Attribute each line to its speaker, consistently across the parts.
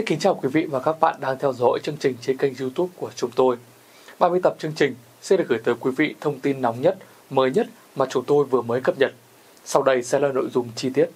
Speaker 1: Xin kính chào quý vị và các bạn đang theo dõi chương trình trên kênh youtube của chúng tôi. 30 tập chương trình sẽ được gửi tới quý vị thông tin nóng nhất, mới nhất mà chúng tôi vừa mới cập nhật. Sau đây sẽ là nội dung chi tiết.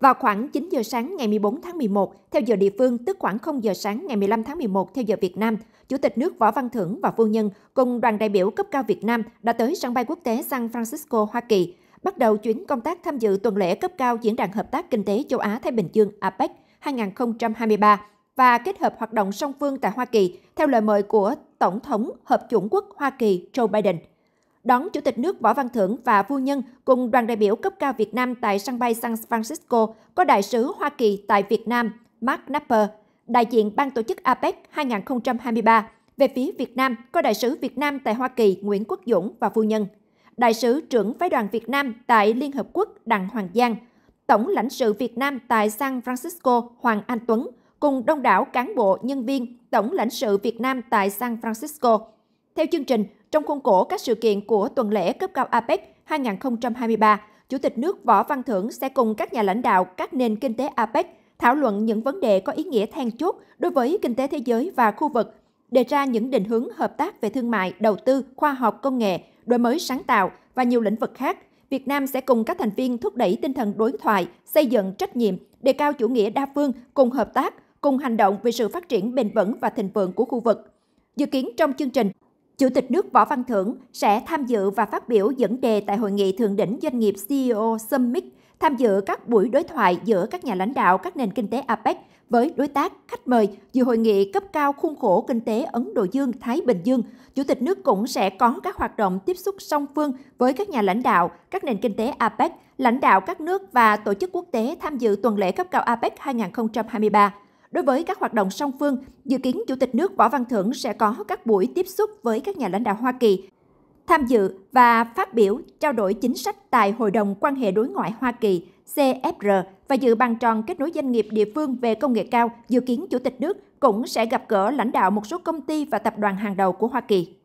Speaker 2: Vào khoảng 9 giờ sáng ngày 14 tháng 11, theo giờ địa phương, tức khoảng 0 giờ sáng ngày 15 tháng 11 theo giờ Việt Nam, Chủ tịch nước Võ Văn Thưởng và Phu Nhân cùng đoàn đại biểu cấp cao Việt Nam đã tới sân bay quốc tế San Francisco, Hoa Kỳ bắt đầu chuyến công tác tham dự tuần lễ cấp cao Diễn đàn Hợp tác Kinh tế Châu Á-Thái Bình Dương APEC 2023 và kết hợp hoạt động song phương tại Hoa Kỳ theo lời mời của Tổng thống Hợp chủng quốc Hoa Kỳ Joe Biden. Đón Chủ tịch nước Võ Văn Thưởng và Phu Nhân cùng đoàn đại biểu cấp cao Việt Nam tại sân bay San Francisco có Đại sứ Hoa Kỳ tại Việt Nam Mark Napper, đại diện Ban tổ chức APEC 2023. Về phía Việt Nam, có Đại sứ Việt Nam tại Hoa Kỳ Nguyễn Quốc Dũng và Phu Nhân Đại sứ trưởng phái đoàn Việt Nam tại Liên Hợp Quốc Đặng Hoàng Giang, Tổng lãnh sự Việt Nam tại San Francisco Hoàng Anh Tuấn cùng đông đảo cán bộ, nhân viên Tổng lãnh sự Việt Nam tại San Francisco. Theo chương trình, trong khuôn khổ các sự kiện của tuần lễ cấp cao APEC 2023, Chủ tịch nước Võ Văn Thưởng sẽ cùng các nhà lãnh đạo các nền kinh tế APEC thảo luận những vấn đề có ý nghĩa then chốt đối với kinh tế thế giới và khu vực đề ra những định hướng hợp tác về thương mại, đầu tư, khoa học công nghệ, đổi mới sáng tạo và nhiều lĩnh vực khác. Việt Nam sẽ cùng các thành viên thúc đẩy tinh thần đối thoại, xây dựng trách nhiệm, đề cao chủ nghĩa đa phương, cùng hợp tác, cùng hành động vì sự phát triển bền vững và thịnh vượng của khu vực. Dự kiến trong chương trình, Chủ tịch nước Võ Văn Thưởng sẽ tham dự và phát biểu dẫn đề tại Hội nghị Thượng đỉnh Doanh nghiệp CEO Summit, tham dự các buổi đối thoại giữa các nhà lãnh đạo các nền kinh tế APEC với đối tác, khách mời dự hội nghị cấp cao khuôn khổ kinh tế Ấn Độ Dương-Thái Bình Dương. Chủ tịch nước cũng sẽ có các hoạt động tiếp xúc song phương với các nhà lãnh đạo, các nền kinh tế APEC, lãnh đạo các nước và tổ chức quốc tế tham dự tuần lễ cấp cao APEC 2023. Đối với các hoạt động song phương, dự kiến Chủ tịch nước Võ Văn Thưởng sẽ có các buổi tiếp xúc với các nhà lãnh đạo Hoa Kỳ, tham dự và phát biểu trao đổi chính sách tại Hội đồng quan hệ đối ngoại Hoa Kỳ CFR và dự bàn tròn kết nối doanh nghiệp địa phương về công nghệ cao, dự kiến Chủ tịch nước cũng sẽ gặp gỡ lãnh đạo một số công ty và tập đoàn hàng đầu của Hoa Kỳ.